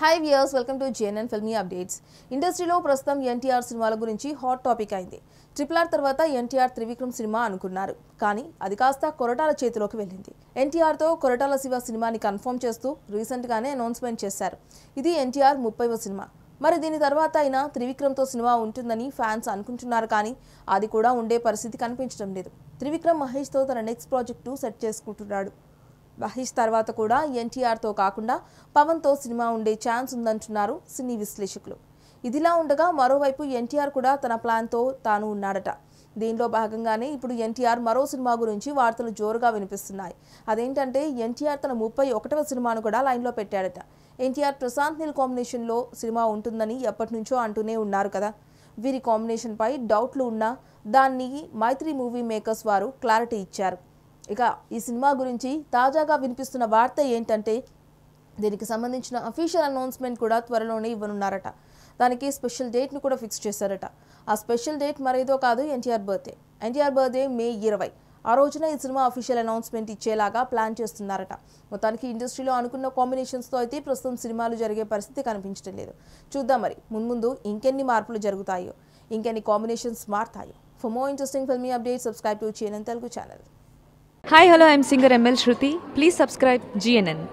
high viewers welcome to JNN filmy updates ఇండస్ట్రీలో ప్రస్తుతం ఎన్టీఆర్ సినిమాల గురించి హాట్ టాపిక్ అయింది ట్రిపుల్ ఆర్ తర్వాత ఎన్టీఆర్ త్రివిక్రమ్ సినిమా అనుకున్నారు కానీ అది కాస్త కొరటాల చేతిలోకి వెళ్ళింది ఎన్టీఆర్తో కొరటాల శివ సినిమాని కన్ఫర్మ్ చేస్తూ రీసెంట్గానే అనౌన్స్మెంట్ చేశారు ఇది ఎన్టీఆర్ ముప్పైవ సినిమా మరి దీని తర్వాత అయినా త్రివిక్రమ్తో సినిమా ఉంటుందని ఫ్యాన్స్ అనుకుంటున్నారు కానీ అది కూడా ఉండే పరిస్థితి కనిపించడం లేదు త్రివిక్రమ్ మహేష్తో తన నెక్స్ట్ ప్రాజెక్టు సెట్ చేసుకుంటున్నాడు మహేష్ తర్వాత కూడా ఎన్టీఆర్తో కాకుండా పవన్తో సినిమా ఉండే ఛాన్స్ ఉందంటున్నారు సినీ విశ్లేషకులు ఇదిలా ఉండగా మరోవైపు ఎన్టీఆర్ కూడా తన ప్లాన్తో తాను ఉన్నాడట దీనిలో భాగంగానే ఇప్పుడు ఎన్టీఆర్ మరో సినిమా గురించి వార్తలు జోరుగా వినిపిస్తున్నాయి అదేంటంటే ఎన్టీఆర్ తన ముప్పై ఒకటవ సినిమాను కూడా లైన్లో పెట్టాడట ఎన్టీఆర్ ప్రశాంత్ నీల్ కాంబినేషన్లో సినిమా ఉంటుందని ఎప్పటి నుంచో అంటూనే ఉన్నారు కదా వీరి కాంబినేషన్పై డౌట్లు ఉన్నా దాన్ని మైత్రి మూవీ మేకర్స్ వారు క్లారిటీ ఇచ్చారు ఇక ఈ సినిమా గురించి తాజాగా వినిపిస్తున్న వార్త ఏంటంటే దీనికి సంబంధించిన అఫీషియల్ అనౌన్స్మెంట్ కూడా త్వరలోనే ఇవ్వనున్నారట దానికి స్పెషల్ డేట్ను కూడా ఫిక్స్ చేశారట ఆ స్పెషల్ డేట్ మరేదో కాదు NTR birthday NTR birthday May ఇరవై ఆ రోజున ఈ సినిమా అఫీషియల్ అనౌన్స్మెంట్ ఇచ్చేలాగా ప్లాన్ చేస్తున్నారట మొత్తానికి ఇండస్ట్రీలో అనుకున్న కాంబినేషన్స్తో అయితే ప్రస్తుతం సినిమాలు జరిగే పరిస్థితి కనిపించడం లేదు చూద్దాం మరి మున్ముందు ఇంకెన్ని మార్పులు జరుగుతాయో ఇంకెన్ని కాంబినేషన్స్ మారుతాయో for more interesting filmy update subscribe to Telugu channel hi hello I'm singer ML Shruti please subscribe GNN